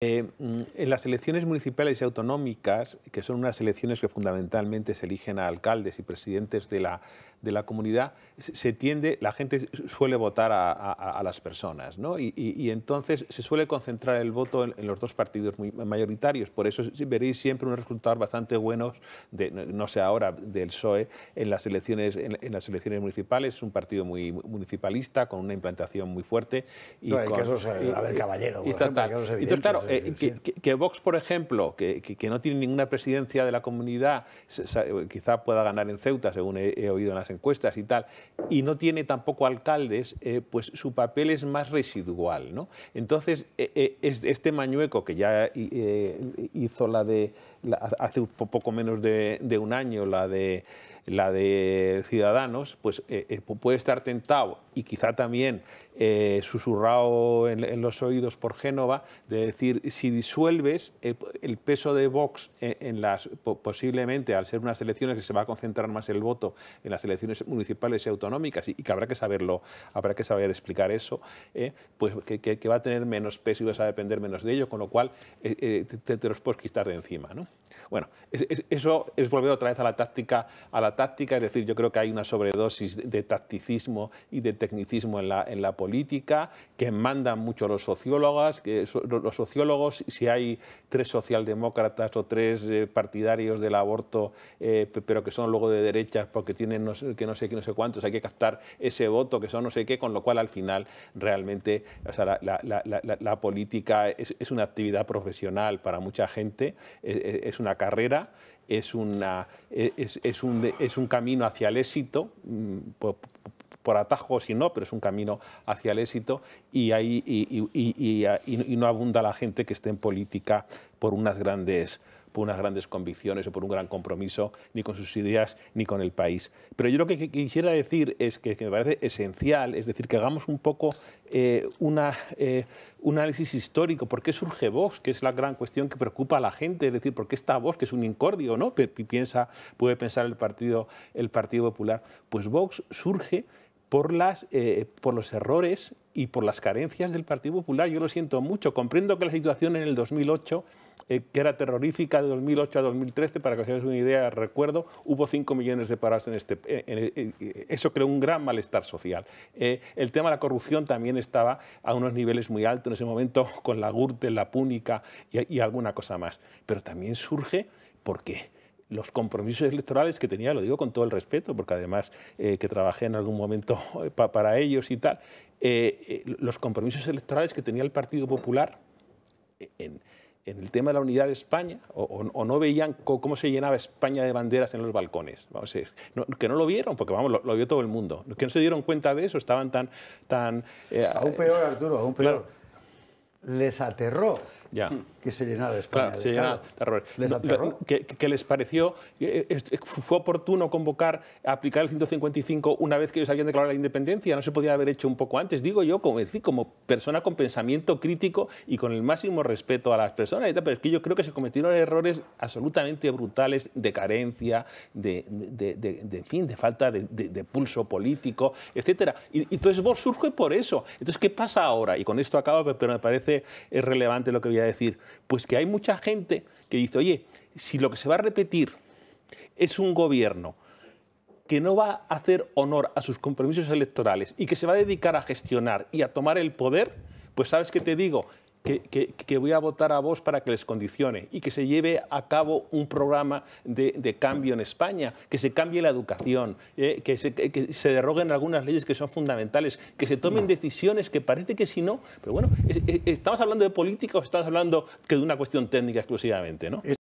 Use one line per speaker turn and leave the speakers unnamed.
Eh, mm, en las elecciones municipales y autonómicas, que son unas elecciones que fundamentalmente se eligen a alcaldes y presidentes de la, de la comunidad, se tiende, la gente suele votar a, las personas, ¿no? Y, entonces se suele concentrar el voto en, los dos partidos mayoritarios. Por eso veréis siempre unos resultados bastante buenos, de, no sé ahora, del PSOE en las elecciones, en, las elecciones municipales. Es un partido muy municipalista, con una implantación muy fuerte. Y eh, a ver, caballero. claro, eh, que, Vox, por ejemplo, que, no tiene ninguna presidencia de la comunidad, quizá pueda ganar en Ceuta, según he, oído en las encuestas y tal, y no tiene tampoco alcaldes, eh, pues su papel es más residual. ¿no? Entonces, eh, eh, este mañueco que ya hizo la de, hace poco menos de un año, la de la de Ciudadanos, pues eh, eh, puede estar tentado y quizá también eh, susurrado en, los oídos por Génova de decir, si disuelves el peso de Vox en, las, posiblemente al ser unas elecciones que se va a concentrar más el voto en las elecciones municipales y autonómicas, y, que habrá que saberlo, habrá que saber explicar eso, pues que, va a tener menos peso y vas a depender menos de ello, con lo cual te, te los puedes quitar de encima. ¿no? Bueno, eso es volver otra vez a la táctica, a la táctica, es decir, yo creo que hay una sobredosis de, tacticismo y de tecnicismo en la, política, que mandan mucho los sociólogos, los sociólogos, si hay tres socialdemócratas o tres eh, partidarios del aborto, eh, pero que son luego de derechas porque tienen que no sé qué, no sé cuántos, hay que captar ese voto que son no sé qué, con lo cual al final realmente la, política es, una actividad profesional para mucha gente, es, es una carrera es, una, es, un, es un camino hacia el éxito, mm, por, atajo atajos y no, pero es un camino hacia el éxito y, y, no abunda la gente que esté en política por unas grandes por unas grandes convicciones o por un gran compromiso, ni con sus ideas, ni con el país. Pero yo lo que quisiera decir es que, me parece esencial, es decir, que hagamos un poco eh, una, eh, un análisis histórico, por qué surge Vox, que es la gran cuestión que preocupa a la gente, es decir, por qué está Vox, que es un incordio, ¿no? piensa, puede pensar el Partido, el partido Popular. Pues Vox surge eh, por, los errores y por las carencias del Partido Popular. Yo lo siento mucho. Comprendo que la situación en el 2008, eh, que era terrorífica de 2008 a 2013, para que os hagáis una idea, recuerdo, hubo 5 millones de parados en este... eso creó un gran malestar social. Eh, el tema de la corrupción también estaba a unos niveles muy altos en ese momento, con la GURTE, la Púnica y, y alguna cosa más. Pero también surge, ¿por qué? los compromisos electorales que tenía, lo digo con todo el respeto, porque además eh, que trabajé en algún momento para ellos y tal, eh, eh, los compromisos electorales que tenía el Partido Popular en, el tema de la unidad de España, o, no veían cómo se llenaba España de banderas en los balcones. Vamos a decir, que no lo vieron, porque vamos, lo, vio todo el mundo. Que no se dieron cuenta de eso, estaban tan... tan aún peor, Arturo, aún peor. Les aterró Hmm. que se llenaba España. de se terror. ¿Les ¿Qué, les pareció? Eh, eh, ¿Fue oportuno convocar, aplicar el 155 una vez que ellos habían declarado la independencia? ¿No se podía haber hecho un poco antes? Digo yo, como, como persona con pensamiento crítico y con el máximo respeto a las personas, pero es que yo creo que se cometieron errores absolutamente brutales de carencia, de, de, fin, de falta de, pulso político, etcétera. Y, entonces vos surge por eso. Entonces, ¿qué pasa ahora? Y con esto acabo, pero me parece eh, relevante lo que voy a decir? Pues que hay mucha gente que dice, oye, si lo que se va a repetir es un gobierno que no va a hacer honor a sus compromisos electorales y que se va a dedicar a gestionar y a tomar el poder, pues sabes qué te digo, que, voy a votar a vos para que les condicione y que se lleve a cabo un programa de, cambio en España, que se cambie la educación, eh, que, se, derroguen algunas leyes que son fundamentales, que se tomen decisiones que parece que si no, pero bueno, ¿estamos hablando de política o estamos hablando que de una cuestión técnica exclusivamente? ¿no?